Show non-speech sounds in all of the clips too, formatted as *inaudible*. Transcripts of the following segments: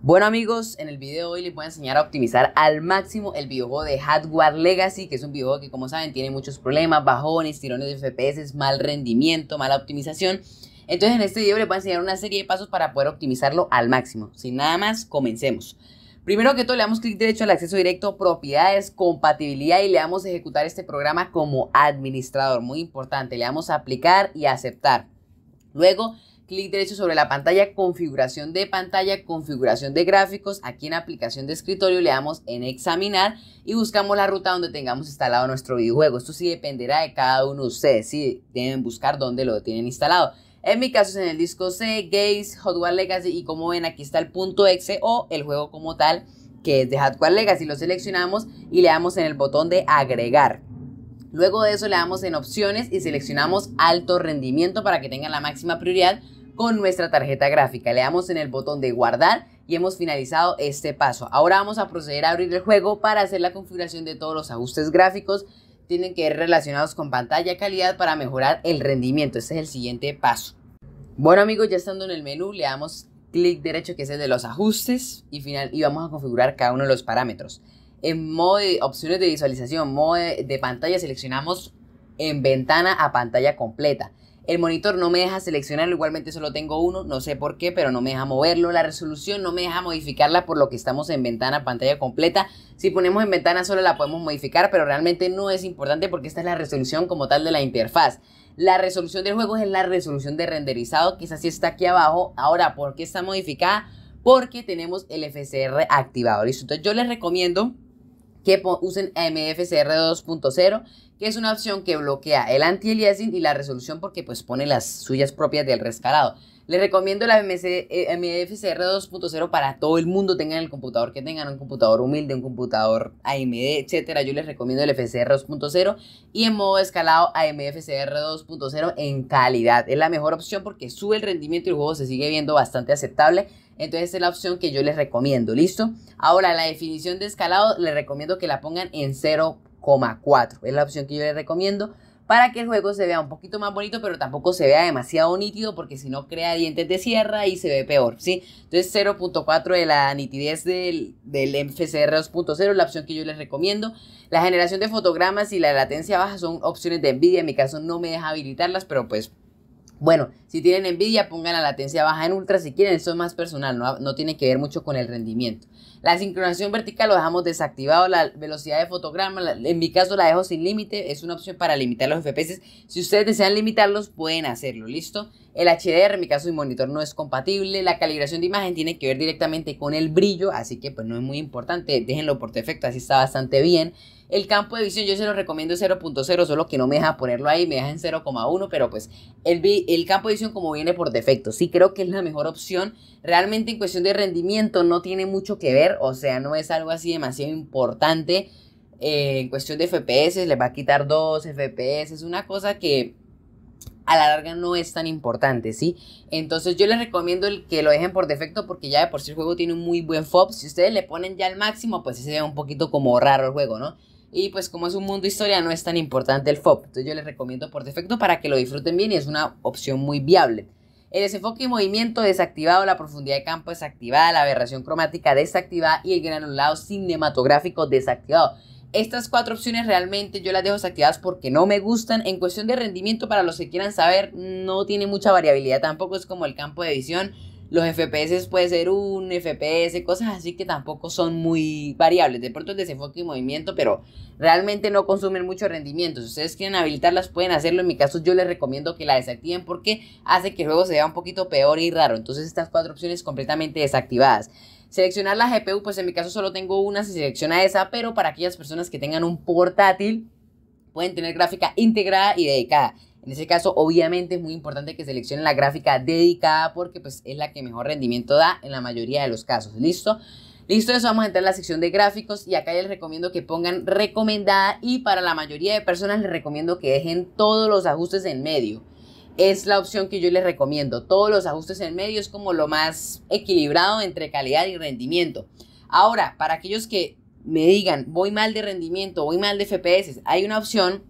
Bueno amigos, en el video de hoy les voy a enseñar a optimizar al máximo el videojuego de Hardware Legacy, que es un videojuego que como saben tiene muchos problemas, bajones, tirones de FPS, mal rendimiento, mala optimización. Entonces en este video les voy a enseñar una serie de pasos para poder optimizarlo al máximo. Sin nada más, comencemos. Primero que todo le damos clic derecho al acceso directo, propiedades, compatibilidad y le damos a ejecutar este programa como administrador. Muy importante, le damos a aplicar y aceptar. Luego clic derecho sobre la pantalla, configuración de pantalla, configuración de gráficos. Aquí en aplicación de escritorio le damos en examinar y buscamos la ruta donde tengamos instalado nuestro videojuego. Esto sí dependerá de cada uno de ustedes, si deben buscar dónde lo tienen instalado. En mi caso es en el disco C, Gaze, Hardware Legacy y como ven aquí está el punto .exe o el juego como tal que es de Hotwire Legacy. Lo seleccionamos y le damos en el botón de agregar. Luego de eso le damos en opciones y seleccionamos alto rendimiento para que tengan la máxima prioridad con nuestra tarjeta gráfica. Le damos en el botón de guardar y hemos finalizado este paso. Ahora vamos a proceder a abrir el juego para hacer la configuración de todos los ajustes gráficos. Tienen que ir relacionados con pantalla calidad para mejorar el rendimiento. Este es el siguiente paso. Bueno amigos, ya estando en el menú le damos clic derecho que es el de los ajustes y, final, y vamos a configurar cada uno de los parámetros. En modo de opciones de visualización, modo de pantalla seleccionamos en ventana a pantalla completa. El monitor no me deja seleccionarlo, igualmente solo tengo uno, no sé por qué, pero no me deja moverlo. La resolución no me deja modificarla por lo que estamos en ventana, pantalla completa. Si ponemos en ventana solo la podemos modificar, pero realmente no es importante porque esta es la resolución como tal de la interfaz. La resolución del juego es la resolución de renderizado, que si está aquí abajo. Ahora, ¿por qué está modificada? Porque tenemos el FCR activado. Listo, entonces yo les recomiendo que usen MFCR 2.0, que es una opción que bloquea el anti-aliasing y la resolución porque pues pone las suyas propias del rescalado. Les recomiendo la MFCR eh, 2.0 para todo el mundo, tengan el computador que tengan, un computador humilde, un computador AMD, etc. Yo les recomiendo el FCR 2.0 y en modo escalado a mfcr 2.0 en calidad. Es la mejor opción porque sube el rendimiento y el juego se sigue viendo bastante aceptable. Entonces es la opción que yo les recomiendo, ¿listo? Ahora, la definición de escalado les recomiendo que la pongan en 0,4. Es la opción que yo les recomiendo para que el juego se vea un poquito más bonito, pero tampoco se vea demasiado nítido porque si no crea dientes de sierra y se ve peor, ¿sí? Entonces 0.4 de la nitidez del, del FCR 2.0, la opción que yo les recomiendo. La generación de fotogramas y la latencia baja son opciones de NVIDIA, en mi caso no me deja habilitarlas, pero pues bueno, si tienen envidia, pongan la latencia baja en ultra si quieren, eso es más personal, no, tiene que ver mucho con el rendimiento. La sincronización vertical lo dejamos desactivado, la velocidad de fotograma, en mi caso la dejo sin límite, es una opción para limitar los FPS. Si ustedes desean limitarlos, pueden hacerlo, ¿listo? El HDR, en mi caso, mi monitor no es compatible. La calibración de imagen tiene que ver directamente con el brillo, así que pues no es muy importante. Déjenlo por defecto, así está bastante bien. El campo de visión yo se lo recomiendo 0.0, solo que no me deja ponerlo ahí, me deja en 0.1, pero pues el, el campo de visión como viene por defecto, sí creo que es la mejor opción. Realmente en cuestión de rendimiento no tiene mucho que ver, o sea, no es algo así demasiado importante. Eh, en cuestión de FPS, le va a quitar 2 FPS, es una cosa que a la larga no es tan importante, ¿sí? Entonces yo les recomiendo el que lo dejen por defecto porque ya de por sí el juego tiene un muy buen FOB. Si ustedes le ponen ya al máximo, pues se ve un poquito como raro el juego, ¿no? Y pues como es un mundo historia, no es tan importante el FOB. Entonces yo les recomiendo por defecto para que lo disfruten bien y es una opción muy viable. El desenfoque y movimiento desactivado, la profundidad de campo desactivada, la aberración cromática desactivada y el granulado cinematográfico desactivado. Estas cuatro opciones realmente yo las dejo desactivadas porque no me gustan. En cuestión de rendimiento, para los que quieran saber, no tiene mucha variabilidad tampoco, es como el campo de visión. Los FPS puede ser un FPS, cosas así que tampoco son muy variables. De pronto el desenfoque y movimiento, pero realmente no consumen mucho rendimiento. Si ustedes quieren habilitarlas, pueden hacerlo. En mi caso, yo les recomiendo que la desactiven porque hace que el juego se vea un poquito peor y raro. Entonces, estas cuatro opciones completamente desactivadas. Seleccionar la GPU, pues en mi caso solo tengo una, se selecciona esa, pero para aquellas personas que tengan un portátil, pueden tener gráfica integrada y dedicada. En ese caso, obviamente es muy importante que seleccionen la gráfica dedicada porque pues, es la que mejor rendimiento da en la mayoría de los casos. ¿Listo? Listo, eso vamos a entrar a la sección de gráficos y acá les recomiendo que pongan recomendada y para la mayoría de personas les recomiendo que dejen todos los ajustes en medio es la opción que yo les recomiendo. Todos los ajustes en medio es como lo más equilibrado entre calidad y rendimiento. Ahora, para aquellos que me digan, voy mal de rendimiento, voy mal de FPS, hay una opción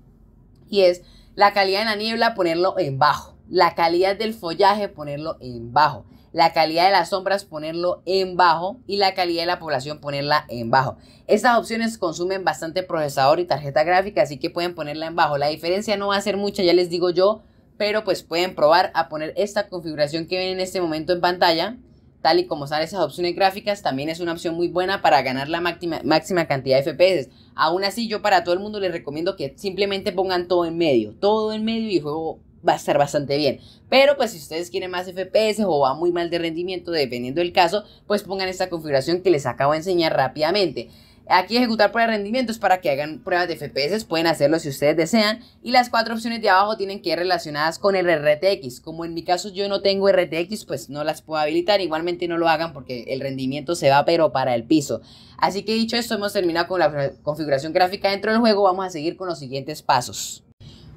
y es la calidad de la niebla ponerlo en bajo, la calidad del follaje ponerlo en bajo, la calidad de las sombras ponerlo en bajo y la calidad de la población ponerla en bajo. Estas opciones consumen bastante procesador y tarjeta gráfica, así que pueden ponerla en bajo. La diferencia no va a ser mucha, ya les digo yo, pero pues pueden probar a poner esta configuración que ven en este momento en pantalla, tal y como están esas opciones gráficas, también es una opción muy buena para ganar la máxima, máxima cantidad de FPS. Aún así, yo para todo el mundo les recomiendo que simplemente pongan todo en medio, todo en medio y el juego va a estar bastante bien. Pero pues si ustedes quieren más FPS o va muy mal de rendimiento, dependiendo del caso, pues pongan esta configuración que les acabo de enseñar rápidamente. Aquí ejecutar pruebas de rendimiento es para que hagan pruebas de FPS, pueden hacerlo si ustedes desean. Y las cuatro opciones de abajo tienen que ir relacionadas con el RTX. Como en mi caso yo no tengo RTX, pues no las puedo habilitar. Igualmente no lo hagan porque el rendimiento se va pero para el piso. Así que dicho esto, hemos terminado con la configuración gráfica dentro del juego. Vamos a seguir con los siguientes pasos.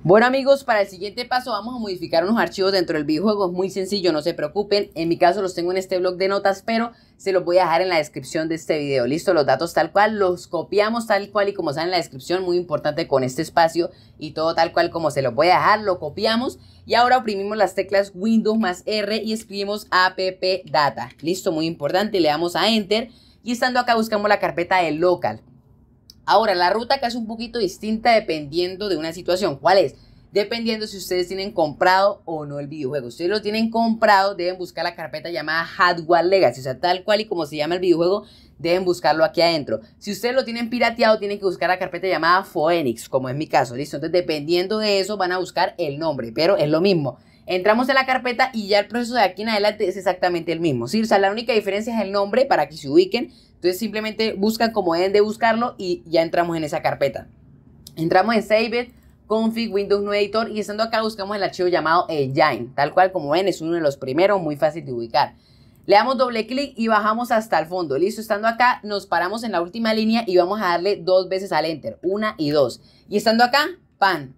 Bueno amigos, para el siguiente paso vamos a modificar unos archivos dentro del videojuego, es muy sencillo, no se preocupen, en mi caso los tengo en este blog de notas, pero se los voy a dejar en la descripción de este video, listo, los datos tal cual, los copiamos tal cual y como está en la descripción, muy importante con este espacio y todo tal cual como se los voy a dejar, lo copiamos y ahora oprimimos las teclas Windows más R y escribimos app data, listo, muy importante, le damos a enter y estando acá buscamos la carpeta de local, Ahora, la ruta acá es un poquito distinta dependiendo de una situación. ¿Cuál es? Dependiendo si ustedes tienen comprado o no el videojuego. Si ustedes lo tienen comprado, deben buscar la carpeta llamada Hardware Legacy. O sea, tal cual y como se llama el videojuego, deben buscarlo aquí adentro. Si ustedes lo tienen pirateado, tienen que buscar la carpeta llamada Phoenix, como es mi caso. ¿Listo? Entonces, dependiendo de eso, van a buscar el nombre, pero es lo mismo. Entramos en la carpeta y ya el proceso de aquí en adelante es exactamente el mismo. la única diferencia es el nombre para que se ubiquen. Entonces simplemente buscan como deben de buscarlo y ya entramos en esa carpeta. Entramos en Save It, Config, Windows New Editor y estando acá buscamos el archivo llamado Engine. Tal cual como ven es uno de los primeros, muy fácil de ubicar. Le damos doble clic y bajamos hasta el fondo. Listo, estando acá, nos paramos en la última línea y vamos a darle dos veces al Enter. Una y dos. Y estando acá,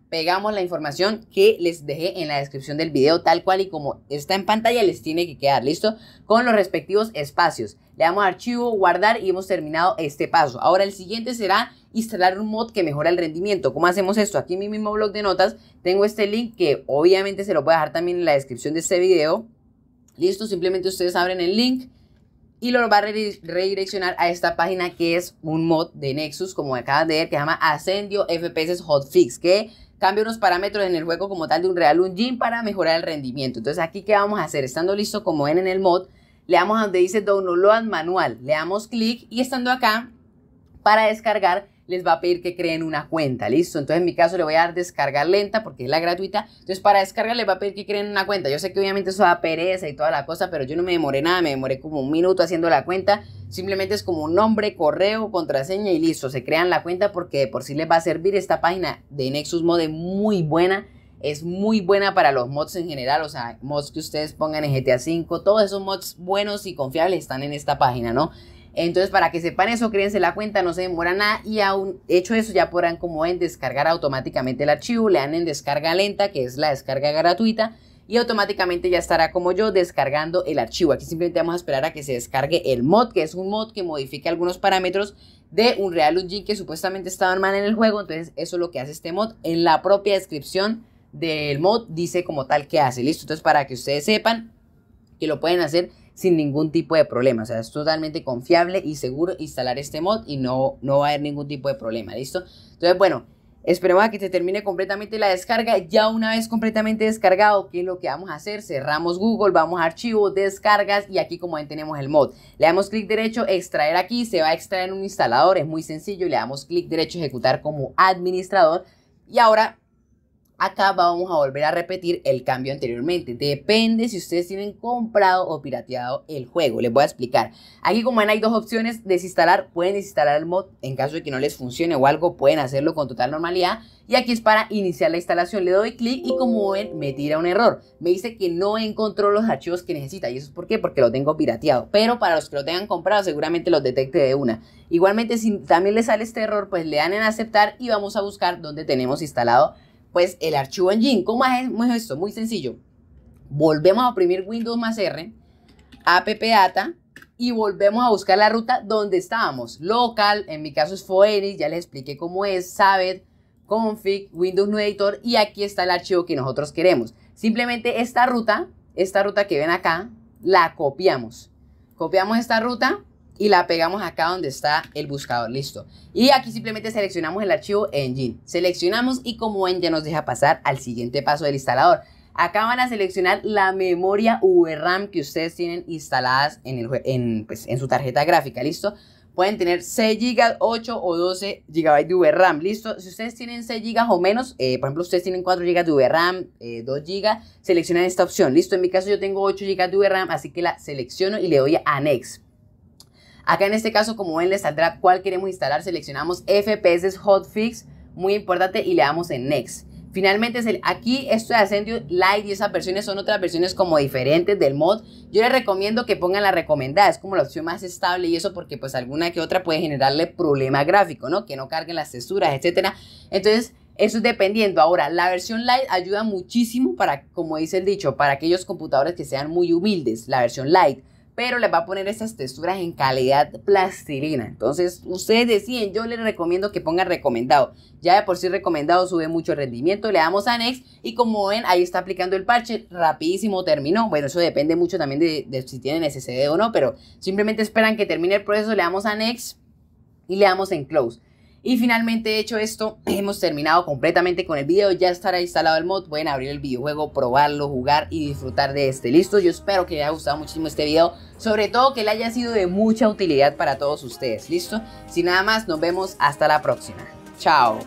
pegamos la información que les dejé en la descripción del video tal cual y como está en pantalla les tiene que quedar, ¿listo? Con los respectivos espacios. Le damos archivo, guardar y hemos terminado este paso. Ahora el siguiente será instalar un mod que mejora el rendimiento. ¿Cómo hacemos esto? Aquí en mi mismo blog de notas tengo este link que obviamente se lo voy a dejar también en la descripción de este video. Listo, simplemente ustedes abren el link y lo va a redireccionar a esta página que es un mod de Nexus, como acaban de ver, que se llama Ascendio FPS Hotfix, que cambia unos parámetros en el juego como tal de un Real Engine para mejorar el rendimiento. Entonces aquí qué vamos a hacer, estando listo como ven en el mod, le damos a donde dice Download Manual, le damos clic y estando acá para descargar les va a pedir que creen una cuenta, ¿listo? Entonces en mi caso le voy a dar descarga lenta porque es la gratuita. Entonces para descargar les va a pedir que creen una cuenta. Yo sé que obviamente eso da pereza y toda la cosa, pero yo no me demoré nada, me demoré como un minuto haciendo la cuenta. Simplemente es como un nombre, correo, contraseña y listo. Se crean la cuenta porque por si les va a servir esta página de Nexus Mode muy buena es muy buena para los mods en general, o sea, mods que ustedes pongan en GTA V, todos esos mods buenos y confiables están en esta página, ¿no? Entonces, para que sepan eso, créense la cuenta, no se demora nada y aún hecho eso ya podrán como en descargar automáticamente el archivo, le dan en descarga lenta, que es la descarga gratuita y automáticamente ya estará como yo descargando el archivo. Aquí simplemente vamos a esperar a que se descargue el mod, que es un mod que modifica algunos parámetros de un Real Engine que supuestamente estaba mal en el juego. Entonces eso es lo que hace este mod. En la propia descripción del mod dice como tal que hace. Listo, entonces para que ustedes sepan que lo pueden hacer sin ningún tipo de problema. O sea, es totalmente confiable y seguro instalar este mod y no, no va a haber ningún tipo de problema, ¿listo? Entonces, bueno, esperemos a que se termine completamente la descarga. Ya una vez completamente descargado, ¿qué es lo que vamos a hacer? Cerramos Google, vamos a archivo, descargas y aquí como ven tenemos el mod. Le damos clic derecho, extraer aquí, se va a extraer un instalador, es muy sencillo. Le damos clic derecho, ejecutar como administrador y ahora Acá vamos a volver a repetir el cambio anteriormente. Depende si ustedes tienen comprado o pirateado el juego. Les voy a explicar. Aquí como ven hay dos opciones. Desinstalar. Pueden desinstalar el mod. En caso de que no les funcione o algo, pueden hacerlo con total normalidad. Y aquí es para iniciar la instalación. Le doy clic y como ven me tira un error. Me dice que no encontró los archivos que necesita. ¿Y eso es por qué? Porque lo tengo pirateado. Pero para los que lo tengan comprado seguramente los detecte de una. Igualmente si también les sale este error, pues le dan en aceptar y vamos a buscar dónde tenemos instalado pues el archivo en Jin, ¿Cómo es, esto? Muy sencillo. Volvemos a oprimir Windows más R, appdata y volvemos a buscar la ruta donde estábamos. Local, en mi caso es foeris, ya les expliqué cómo es, Sabed, config, Windows New Editor y aquí está el archivo que nosotros queremos. Simplemente esta ruta, esta ruta que ven acá, la copiamos. Copiamos esta ruta, y la pegamos acá donde está el buscador, listo. Y aquí simplemente seleccionamos el archivo engine, seleccionamos y como ya nos deja pasar al siguiente paso del instalador. Acá van a seleccionar la memoria VRAM que ustedes tienen instaladas en, el, pues, en, su tarjeta gráfica, listo. Pueden tener 6 GB, 8 o 12 GB de VRAM, listo. Si ustedes tienen 6 GB o menos, eh, por ejemplo, ustedes tienen 4 GB de VRAM, 2 GB, seleccionan esta opción, listo. En mi caso yo tengo 8 GB de VRAM, así que la selecciono y le doy a Next. Acá en este caso, como ven, les saldrá cuál queremos instalar. Seleccionamos FPS Hotfix, muy importante, y le damos en Next. Finalmente, aquí esto de Ascendio Light y esas versiones son otras versiones como diferentes del mod. Yo les recomiendo que pongan la recomendada, es como la opción más estable y eso porque pues alguna que otra puede generarle problema gráfico, ¿no? Que no carguen las texturas, etcétera. Entonces, eso es dependiendo. Ahora, la versión Light ayuda muchísimo para, como dice el dicho, para aquellos computadores que sean muy humildes, la versión Light pero les va a poner esas texturas en calidad plastilina. Entonces, ustedes deciden, yo les recomiendo que pongan recomendado. Ya de por sí recomendado sube mucho rendimiento, le damos anex y como ven, ahí está aplicando el parche, rapidísimo terminó. Bueno, eso depende mucho también de, si tienen SSD o no, pero simplemente esperan que termine el proceso, le damos a y le damos en Close. Y finalmente hecho esto, *clears throat* hemos terminado completamente con el video, ya estará instalado el mod, pueden abrir el videojuego, probarlo, jugar y disfrutar de este. Listo, yo espero que les haya gustado muchísimo este video, sobre todo que le haya sido de mucha utilidad para todos ustedes. Listo, sin nada más, nos vemos hasta la próxima. Chao.